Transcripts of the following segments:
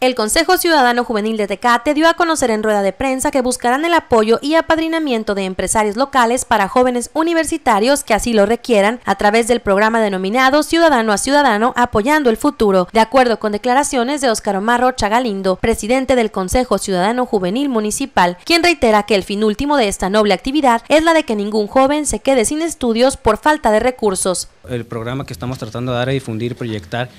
El Consejo Ciudadano Juvenil de Tecate dio a conocer en rueda de prensa que buscarán el apoyo y apadrinamiento de empresarios locales para jóvenes universitarios que así lo requieran a través del programa denominado Ciudadano a Ciudadano Apoyando el Futuro, de acuerdo con declaraciones de Óscar Omar Rocha Galindo, presidente del Consejo Ciudadano Juvenil Municipal, quien reitera que el fin último de esta noble actividad es la de que ningún joven se quede sin estudios por falta de recursos. El programa que estamos tratando de dar a difundir, proyectar,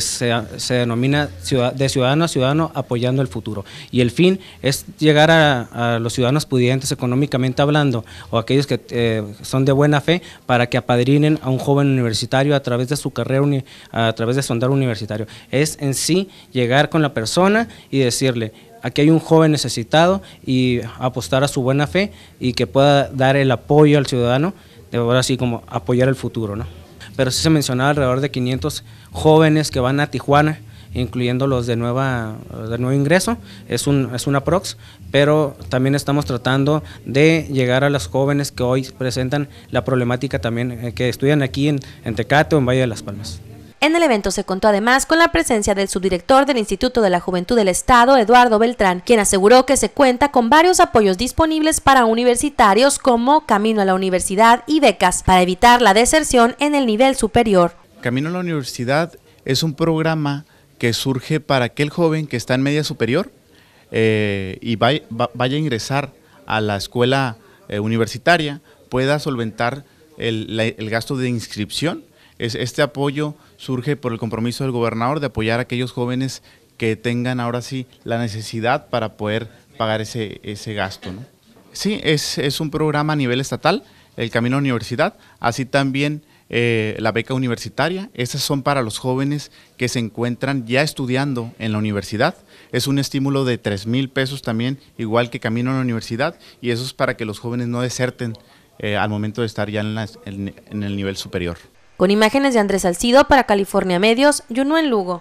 se, denomina ciudad, de ciudadano a ciudadano apoyando el futuro. Y el fin es llegar a, los ciudadanos pudientes económicamente hablando o aquellos que eh, son de buena fe para que apadrinen a un joven universitario a través de su carrera, a través de su andar universitario. Es en sí llegar con la persona y decirle, aquí hay un joven necesitado y apostar a su buena fe y que pueda dar el apoyo al ciudadano de ahora así como apoyar el futuro, ¿no? pero sí se mencionaba alrededor de 500 jóvenes que van a Tijuana, incluyendo los de, nueva, de nuevo ingreso, es, un, es una prox, pero también estamos tratando de llegar a los jóvenes que hoy presentan la problemática también, eh, que estudian aquí en, en Tecate o en Valle de las Palmas. En el evento se contó además con la presencia del subdirector del Instituto de la Juventud del Estado, Eduardo Beltrán, quien aseguró que se cuenta con varios apoyos disponibles para universitarios como Camino a la Universidad y becas para evitar la deserción en el nivel superior. Camino a la Universidad es un programa que surge para aquel joven que está en media superior eh, y vaya, a ingresar a la escuela eh, universitaria, pueda solventar el gasto de inscripción este apoyo surge por el compromiso del gobernador de apoyar a aquellos jóvenes que tengan ahora sí la necesidad para poder pagar ese, ese gasto. Sí, es, es un programa a nivel estatal, el Camino a la Universidad, así también eh, la beca universitaria. Estas son para los jóvenes que se encuentran ya estudiando en la universidad. Es un estímulo de 3 mil pesos también, igual que camino a la universidad, y eso es para que los jóvenes no deserten eh, al momento de estar ya en, la, en el nivel superior con imágenes de Andrés Salcido para California Medios y en Lugo.